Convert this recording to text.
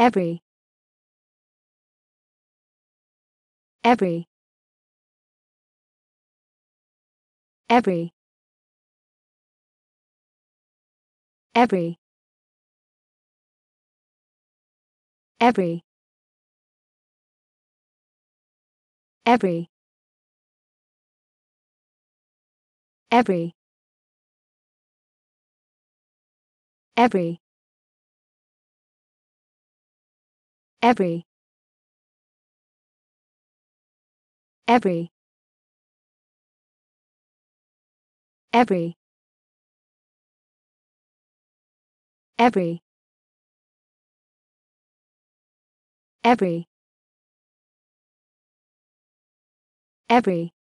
every every every every every every every every every every every every every every